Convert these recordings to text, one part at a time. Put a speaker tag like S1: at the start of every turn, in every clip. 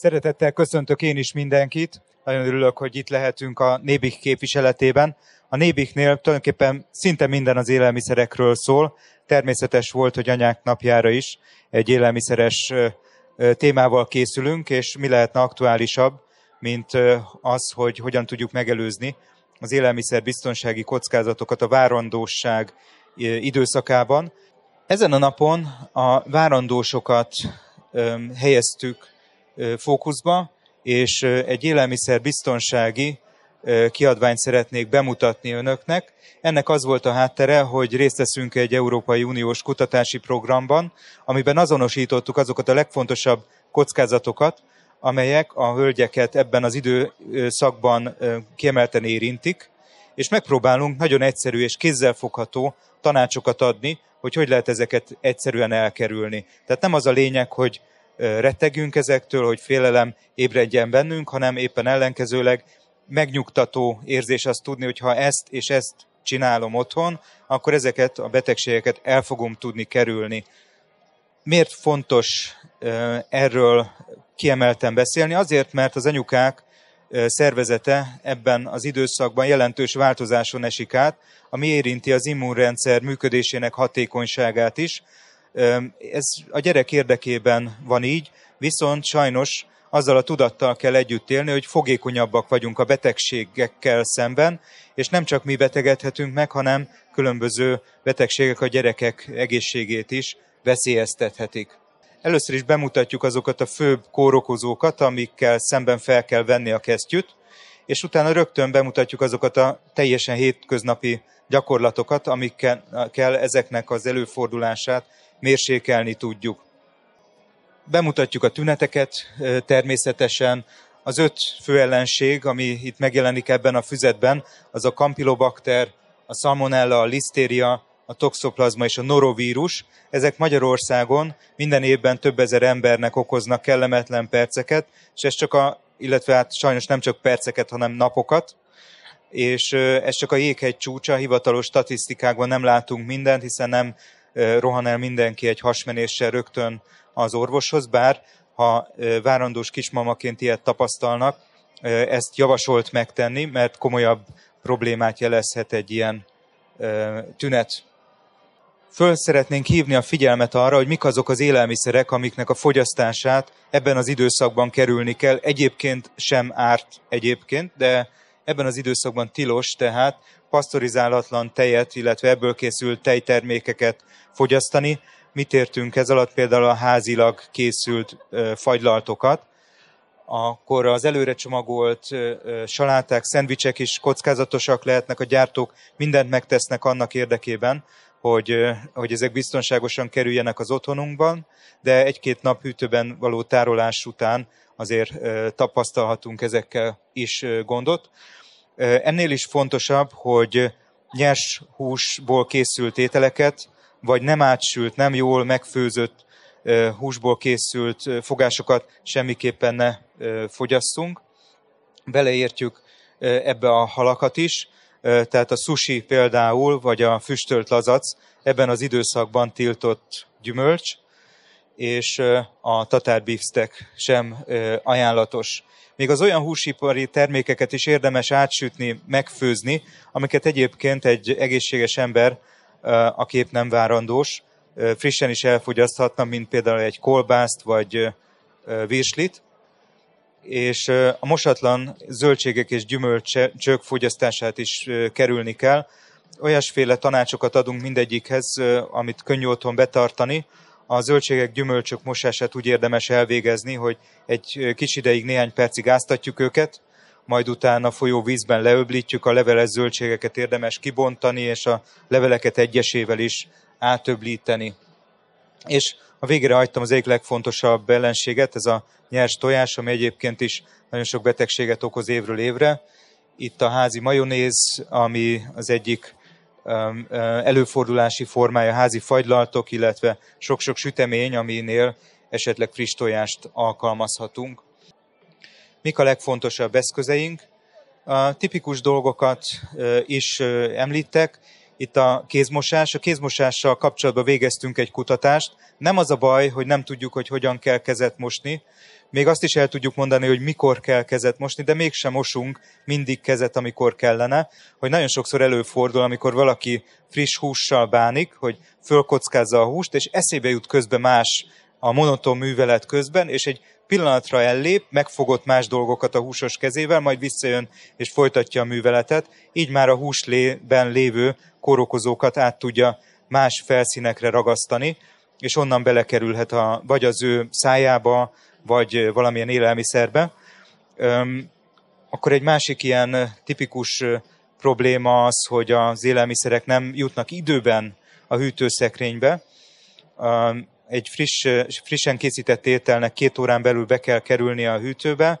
S1: Szeretettel köszöntök én is mindenkit. Nagyon örülök, hogy itt lehetünk a Nébik képviseletében. A Nébiknél tulajdonképpen szinte minden az élelmiszerekről szól. Természetes volt, hogy anyák napjára is egy élelmiszeres témával készülünk, és mi lehetne aktuálisabb, mint az, hogy hogyan tudjuk megelőzni az élelmiszer biztonsági kockázatokat a várandóság időszakában. Ezen a napon a várandósokat helyeztük fókuszba, és egy élelmiszer biztonsági kiadványt szeretnék bemutatni önöknek. Ennek az volt a háttere, hogy részt veszünk egy Európai Uniós kutatási programban, amiben azonosítottuk azokat a legfontosabb kockázatokat, amelyek a hölgyeket ebben az időszakban kiemelten érintik, és megpróbálunk nagyon egyszerű és kézzelfogható tanácsokat adni, hogy hogy lehet ezeket egyszerűen elkerülni. Tehát nem az a lényeg, hogy rettegünk ezektől, hogy félelem ébredjen bennünk, hanem éppen ellenkezőleg megnyugtató érzés azt tudni, hogy ha ezt és ezt csinálom otthon, akkor ezeket a betegségeket el fogom tudni kerülni. Miért fontos erről kiemelten beszélni? Azért, mert az anyukák szervezete ebben az időszakban jelentős változáson esik át, ami érinti az immunrendszer működésének hatékonyságát is, ez a gyerek érdekében van így, viszont sajnos azzal a tudattal kell együtt élni, hogy fogékonyabbak vagyunk a betegségekkel szemben, és nem csak mi betegedhetünk meg, hanem különböző betegségek a gyerekek egészségét is veszélyeztethetik. Először is bemutatjuk azokat a főbb kórokozókat, amikkel szemben fel kell venni a kesztyűt és utána rögtön bemutatjuk azokat a teljesen hétköznapi gyakorlatokat, amikkel kell ezeknek az előfordulását mérsékelni tudjuk. Bemutatjuk a tüneteket természetesen, az öt fő ellenség, ami itt megjelenik ebben a füzetben, az a kampilobakter, a salmonella, a lisztéria, a toxoplazma és a norovírus. Ezek Magyarországon minden évben több ezer embernek okoznak kellemetlen perceket, és ez csak a illetve hát sajnos nem csak perceket, hanem napokat, és ez csak a jéghegy csúcsa, hivatalos statisztikákban nem látunk mindent, hiszen nem rohan el mindenki egy hasmenéssel rögtön az orvoshoz, bár ha várandós kismamaként ilyet tapasztalnak, ezt javasolt megtenni, mert komolyabb problémát jelezhet egy ilyen tünet Föl szeretnénk hívni a figyelmet arra, hogy mik azok az élelmiszerek, amiknek a fogyasztását ebben az időszakban kerülni kell. Egyébként sem árt egyébként, de ebben az időszakban tilos, tehát pasztorizálatlan tejet, illetve ebből készült tejtermékeket fogyasztani. Mit értünk ez alatt? Például a házilag készült fagylaltokat, akkor az előre csomagolt saláták, szendvicsek is kockázatosak lehetnek, a gyártók mindent megtesznek annak érdekében, hogy, hogy ezek biztonságosan kerüljenek az otthonunkban, de egy-két nap hűtőben való tárolás után azért tapasztalhatunk ezekkel is gondot. Ennél is fontosabb, hogy nyers húsból készült ételeket, vagy nem átsült, nem jól megfőzött húsból készült fogásokat semmiképpen ne fogyasszunk. Beleértjük ebbe a halakat is, tehát a sushi például, vagy a füstölt lazac ebben az időszakban tiltott gyümölcs, és a tatár beefsteak sem ajánlatos. Még az olyan húsipari termékeket is érdemes átsütni, megfőzni, amiket egyébként egy egészséges ember, a kép nem várandós, frissen is elfogyaszthatna, mint például egy kolbászt vagy virslit, és a mosatlan zöldségek és gyümölcsök fogyasztását is kerülni kell. Olyasféle tanácsokat adunk mindegyikhez, amit könnyű otthon betartani. A zöldségek, gyümölcsök mosását úgy érdemes elvégezni, hogy egy kis ideig, néhány percig áztatjuk őket, majd utána folyó vízben leöblítjük, a leveles zöldségeket érdemes kibontani, és a leveleket egyesével is átöblíteni. És a végére hagytam az egyik legfontosabb ellenséget, ez a nyers tojás, ami egyébként is nagyon sok betegséget okoz évről évre. Itt a házi majonéz, ami az egyik előfordulási formája házi fagylaltok, illetve sok-sok sütemény, aminél esetleg friss tojást alkalmazhatunk. Mik a legfontosabb eszközeink? A tipikus dolgokat is említek, itt a kézmosás. A kézmosással kapcsolatban végeztünk egy kutatást. Nem az a baj, hogy nem tudjuk, hogy hogyan kell kezet mosni. Még azt is el tudjuk mondani, hogy mikor kell kezet mosni, de mégsem mosunk mindig kezet, amikor kellene. Hogy nagyon sokszor előfordul, amikor valaki friss hússal bánik, hogy fölkockázza a húst, és eszébe jut közben más a monoton művelet közben, és egy pillanatra ellép, megfogott más dolgokat a húsos kezével, majd visszajön és folytatja a műveletet, így már a húsben lévő kórokozókat át tudja más felszínekre ragasztani, és onnan belekerülhet a, vagy az ő szájába, vagy valamilyen élelmiszerbe. Öm, akkor egy másik ilyen tipikus probléma az, hogy az élelmiszerek nem jutnak időben a hűtőszekrénybe, egy friss, frissen készített ételnek két órán belül be kell kerülnie a hűtőbe,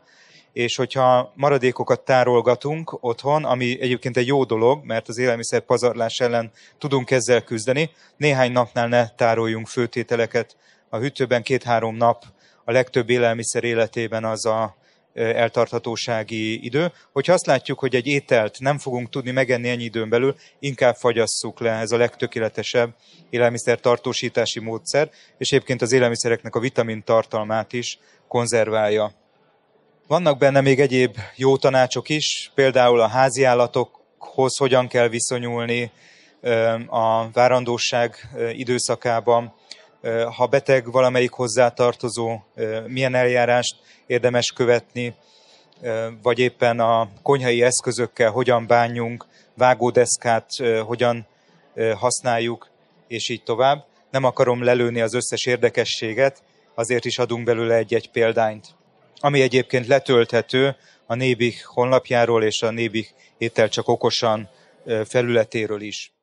S1: és hogyha maradékokat tárolgatunk otthon, ami egyébként egy jó dolog, mert az élelmiszer pazarlás ellen tudunk ezzel küzdeni, néhány napnál ne tároljunk főtételeket a hűtőben két-három nap, a legtöbb élelmiszer életében az a eltarthatósági idő. Hogyha azt látjuk, hogy egy ételt nem fogunk tudni megenni ennyi időn belül, inkább fagyasszuk le, ez a legtökéletesebb élelmiszer tartósítási módszer, és egyébként az élelmiszereknek a vitamin tartalmát is konzerválja. Vannak benne még egyéb jó tanácsok is, például a háziállatokhoz hogyan kell viszonyulni a várandóság időszakában, ha beteg valamelyik hozzátartozó, milyen eljárást érdemes követni, vagy éppen a konyhai eszközökkel hogyan bánjunk, vágódeszkát hogyan használjuk, és így tovább. Nem akarom lelőni az összes érdekességet, azért is adunk belőle egy-egy példányt. Ami egyébként letölthető a Nébik honlapjáról és a Nébik étel csak okosan felületéről is.